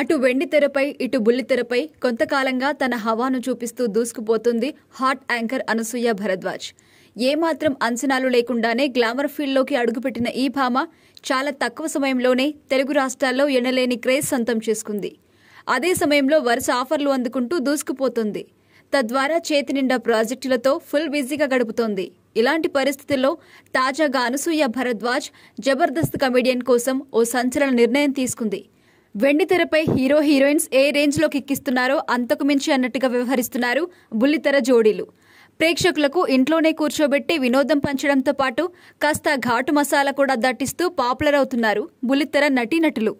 అటు వెండి తెరపై ఇటు తెరపై కొంతకాలంగా తన హవాను చూపిస్తూ దూసుకుపోతుంది హాట్ యాంకర్ అనసూయ భరద్వాజ్ ఏమాత్రం అంచనాలు లేకుండానే గ్లామర్ ఫీల్డ్లోకి అడుగుపెట్టిన ఈ భామ చాలా తక్కువ సమయంలోనే తెలుగు రాష్ట్రాల్లో ఎనలేని క్రేజ్ సొంతం చేసుకుంది అదే సమయంలో వరుస ఆఫర్లు అందుకుంటూ దూసుకుపోతుంది తద్వారా చేతి నిండా ప్రాజెక్టులతో ఫుల్ బిజీగా గడుపుతోంది ఇలాంటి పరిస్థితుల్లో తాజాగా అనసూయ భరద్వాజ్ జబర్దస్త్ కమెడియన్ కోసం ఓ సంచలన నిర్ణయం తీసుకుంది వెండితెరపై హీరో హీరోయిన్స్ ఏ లో కిక్కిస్తున్నారో అంతకు మించి అన్నట్టుగా వ్యవహరిస్తున్నారు బుల్లితెర జోడీలు ప్రేక్షకులకు ఇంట్లోనే కూర్చోబెట్టి వినోదం పంచడంతో పాటు కాస్త ఘాటు మసాలా కూడా దట్టిస్తూ పాపులర్ అవుతున్నారు బుల్లితెర నటీనటులు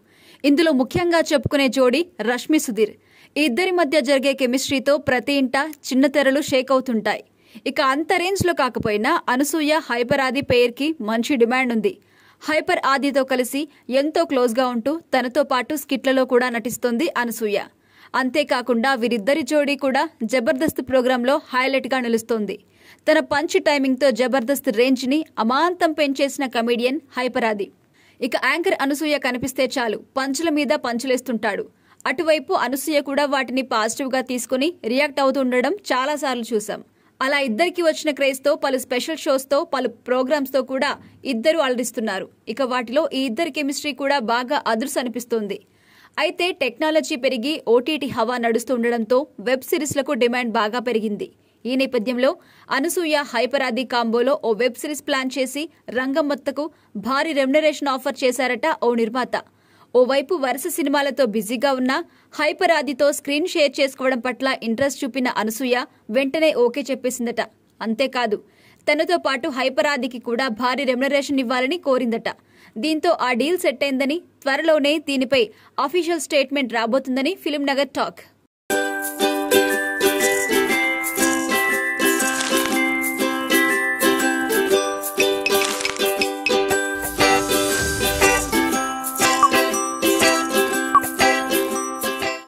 ఇందులో ముఖ్యంగా చెప్పుకునే జోడీ రష్మి సుధీర్ ఇద్దరి మధ్య జరిగే కెమిస్ట్రీతో ప్రతి ఇంట చిన్న తెరలు షేక్ అవుతుంటాయి ఇక అంత రేంజ్లో కాకపోయినా అనసూయ హైపరాది పేర్కి మంచి డిమాండ్ ఉంది హైపర్ ఆదితో కలిసి ఎంతో క్లోజ్గా ఉంటూ తనతో పాటు స్కిట్లలో కూడా నటిస్తోంది అనసూయ అంతేకాకుండా వీరిద్దరి జోడీ కూడా జబర్దస్త్ ప్రోగ్రాంలో హైలైట్గా నిలుస్తోంది తన పంచ్ టైమింగ్తో జబర్దస్త్ రేంజ్ని అమాంతం పెంచేసిన కమీడియన్ హైపరాది ఇక యాంకర్ అనసూయ కనిపిస్తే చాలు పంచుల మీద పంచులేస్తుంటాడు అటువైపు అనసూయ కూడా వాటిని పాజిటివ్గా తీసుకుని రియాక్ట్ అవుతుండడం చాలాసార్లు చూశాం అలా ఇద్దరికి వచ్చిన క్రేజ్తో పలు స్పెషల్ షోస్తో పలు ప్రోగ్రామ్స్తో కూడా ఇద్దరు అలరిస్తున్నారు ఇక వాటిలో ఈ ఇద్దరి కెమిస్ట్రీ కూడా బాగా అదుర్స్ అనిపిస్తుంది అయితే టెక్నాలజీ పెరిగి ఓటీటీ హవా నడుస్తుండడంతో వెబ్ సిరీస్లకు డిమాండ్ బాగా పెరిగింది ఈ నేపథ్యంలో అనసూయ హైపరాది కాంబోలో ఓ వెబ్ సిరీస్ ప్లాన్ చేసి రంగమ్మత్తకు భారీ రెమ్యునరేషన్ ఆఫర్ చేశారట ఓ నిర్మాత ఓవైపు వరుస సినిమాలతో బిజీగా ఉన్న హైపర్ ఆదితో స్క్రీన్ షేర్ చేసుకోవడం పట్ల ఇంట్రెస్ట్ చూపిన అనసూయ వెంటనే ఓకే చెప్పేసిందట అంతేకాదు తనతో పాటు హైపరాదికి కూడా భారీ రెమ్యునరేషన్ ఇవ్వాలని కోరిందట దీంతో ఆ డీల్ సెట్ అయిందని త్వరలోనే దీనిపై అఫీషియల్ స్టేట్మెంట్ రాబోతుందని ఫిల్మ్ నగర్ టాక్